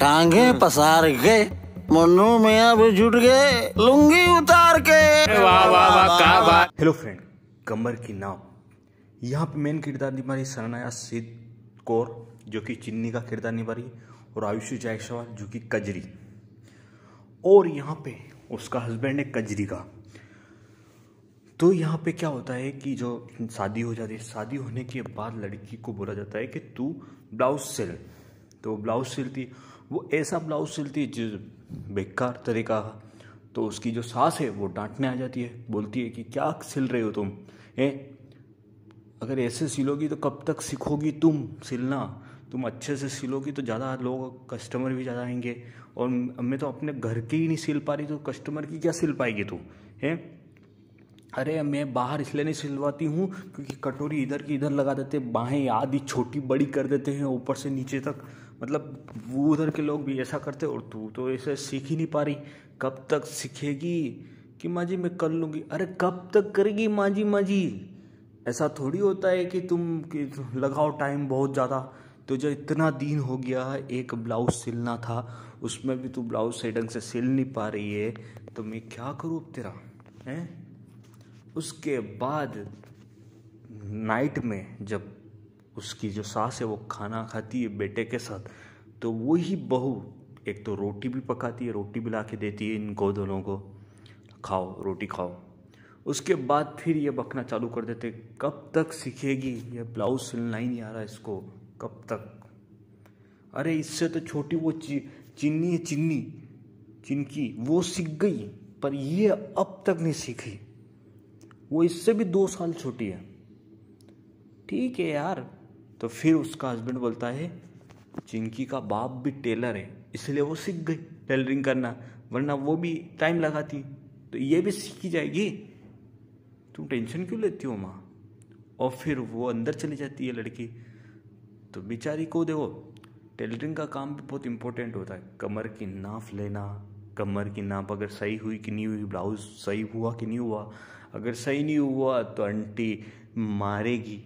टांगे हम्म। पसार गए मनु मियाँ भी जुट गए लुंगी उतार के वाह वाह वाह क्या बात हेलो फ्रेंड कमर की नाव यहाँ पे मेन किरदार निभा रही सरनाया सिद्ध कौर जो कि चिन्नी का किरदार निभा रही और आयुष जायसवाल जो कि कजरी और यहाँ पे उसका हस्बैंड है कजरी का तो यहाँ पे क्या होता है कि जो शादी हो जाती है शादी होने के बाद लड़की को बोला जाता है कि तू ब्लाउज सिल तो ब्लाउज़ सिलती वो ऐसा ब्लाउज़ सिलती जिस बेकार तरीका तो उसकी जो सास है वो डांटने आ जाती है बोलती है कि क्या सिल रहे हो तुम है अगर ऐसे सिलोगी तो कब तक सीखोगी तुम सिलना तुम अच्छे से सिलोगी तो ज़्यादा लोग कस्टमर भी ज़्यादा आएंगे और मैं तो अपने घर की ही नहीं सिल पा रही तो कस्टमर की क्या सिल पाएगी तू है अरे मैं बाहर इसलिए नहीं सिलवाती हूँ क्योंकि कटोरी इधर की इधर लगा देते बाहें आधी छोटी बड़ी कर देते हैं ऊपर से नीचे तक मतलब वो उधर के लोग भी ऐसा करते और तू तो ऐसे सीख ही नहीं पा रही कब तक सीखेगी कि माँ जी मैं कर लूँगी अरे कब तक करेगी माँ जी माँ जी ऐसा थोड़ी होता है कि तुम कि लगाओ टाइम बहुत ज़्यादा तो जो इतना दिन हो गया एक ब्लाउज सिलना था उसमें भी तू ब्लाउज सही ढंग से सिल नहीं पा रही है तो मैं क्या करूँ अब तेरा हैं उसके बाद नाइट में जब उसकी जो सास है वो खाना खाती है बेटे के साथ तो वही बहू एक तो रोटी भी पकाती है रोटी भी ला के देती है इनको दोनों को खाओ रोटी खाओ उसके बाद फिर ये बकना चालू कर देते कब तक सीखेगी ये ब्लाउज सिलना ही नहीं आ रहा इसको कब तक अरे इससे तो छोटी वो ची, चिन्नी है चिन्नी चिनकी वो सीख गई पर ये अब तक नहीं सीखी वो इससे भी दो साल छोटी है ठीक है यार तो फिर उसका हस्बैंड बोलता है चिंकी का बाप भी टेलर है इसलिए वो सीख गई टेलरिंग करना वरना वो भी टाइम लगाती तो ये भी सीखी जाएगी तुम टेंशन क्यों लेती हो माँ और फिर वो अंदर चली जाती है लड़की तो बेचारी को देखो टेलरिंग का काम भी बहुत इम्पोर्टेंट होता है कमर की नाफ लेना कमर की नाप अगर सही हुई कि नहीं हुई ब्लाउज़ सही हुआ कि नहीं हुआ अगर सही नहीं हुआ तो आंटी मारेगी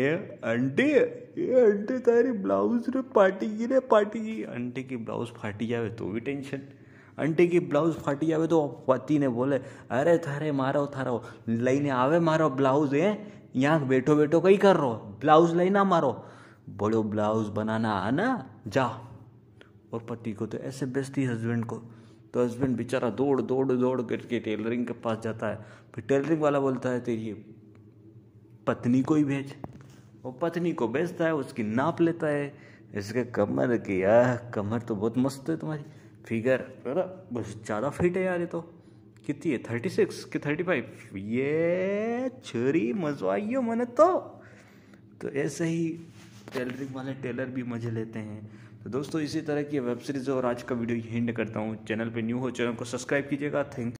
ए आंटी ये आंटी तारी ब्लाउज रे पार्टी की रे पार्टी की आंटी की ब्लाउज फाटी जावे तो भी टेंशन आंटी की ब्लाउज फाटी जावे तो पति ने बोले अरे थारे मारो थारो लाइने आवे मारो ब्लाउज है यहाँ बैठो बैठो कहीं कर रहो ब्लाउज ना मारो बोलो ब्लाउज बनाना आना जा और पति को तो ऐसे बेचती हस्बैंड को तो हस्बैंड बेचारा दौड़ दौड़ दौड़ करके टेलरिंग के पास जाता है फिर टेलरिंग वाला बोलता है तेरी पत्नी को ही भेज वो पत्नी को भेजता है उसकी नाप लेता है इसके कमर की यार कमर तो बहुत मस्त है तुम्हारी फिगर अरे बस ज़्यादा फिट है यार ये तो कितनी है थर्टी सिक्स कि थर्टी फाइव ये छुरी मजवाइयो मैंने तो तो ऐसे ही टेलरिंग वाले टेलर भी मज़े लेते हैं तो दोस्तों इसी तरह की वेब सीरीज़ और आज का वीडियो हिंड करता हूँ चैनल पे न्यू हो चैनल को सब्सक्राइब कीजिएगा थैंक